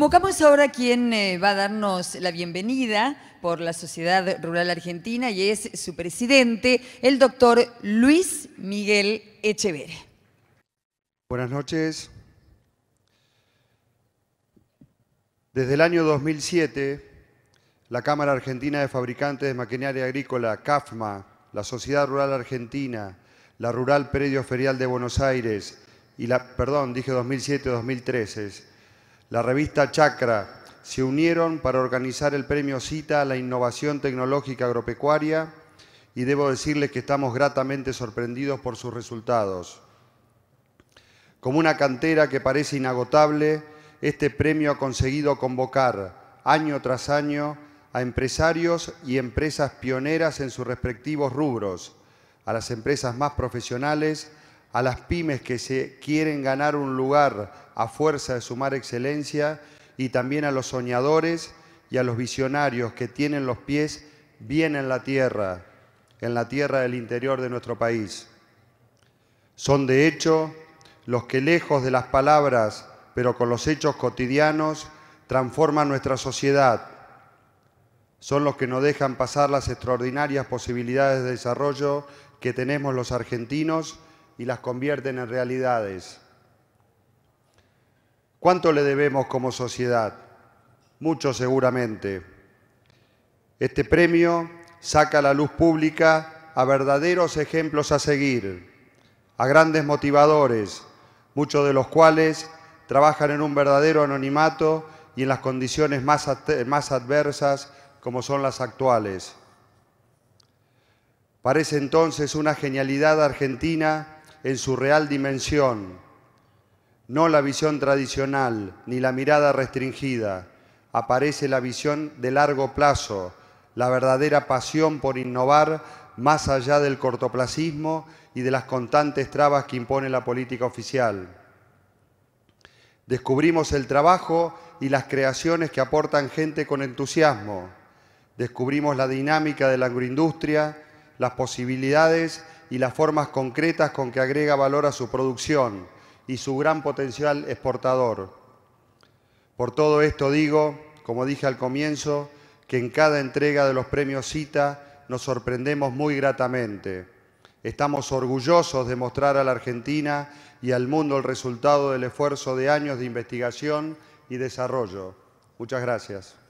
Convocamos ahora a quien eh, va a darnos la bienvenida por la Sociedad Rural Argentina y es su presidente, el doctor Luis Miguel Echeverría. Buenas noches. Desde el año 2007, la Cámara Argentina de Fabricantes de Maquinaria Agrícola, CAFMA, la Sociedad Rural Argentina, la Rural Predio Ferial de Buenos Aires y la, perdón, dije 2007-2013, la revista Chacra se unieron para organizar el premio Cita a la innovación tecnológica agropecuaria y debo decirles que estamos gratamente sorprendidos por sus resultados. Como una cantera que parece inagotable, este premio ha conseguido convocar año tras año a empresarios y empresas pioneras en sus respectivos rubros, a las empresas más profesionales a las pymes que se quieren ganar un lugar a fuerza de sumar excelencia y también a los soñadores y a los visionarios que tienen los pies bien en la tierra, en la tierra del interior de nuestro país. Son de hecho los que lejos de las palabras, pero con los hechos cotidianos, transforman nuestra sociedad. Son los que nos dejan pasar las extraordinarias posibilidades de desarrollo que tenemos los argentinos y las convierten en realidades. ¿Cuánto le debemos como sociedad? Mucho seguramente. Este premio saca a la luz pública a verdaderos ejemplos a seguir, a grandes motivadores, muchos de los cuales trabajan en un verdadero anonimato y en las condiciones más, adversas como son las actuales. Parece entonces una genialidad argentina en su real dimensión, no la visión tradicional ni la mirada restringida. Aparece la visión de largo plazo, la verdadera pasión por innovar más allá del cortoplacismo y de las constantes trabas que impone la política oficial. Descubrimos el trabajo y las creaciones que aportan gente con entusiasmo. Descubrimos la dinámica de la agroindustria, las posibilidades y las formas concretas con que agrega valor a su producción y su gran potencial exportador. Por todo esto digo, como dije al comienzo, que en cada entrega de los premios CITA nos sorprendemos muy gratamente. Estamos orgullosos de mostrar a la Argentina y al mundo el resultado del esfuerzo de años de investigación y desarrollo. Muchas gracias.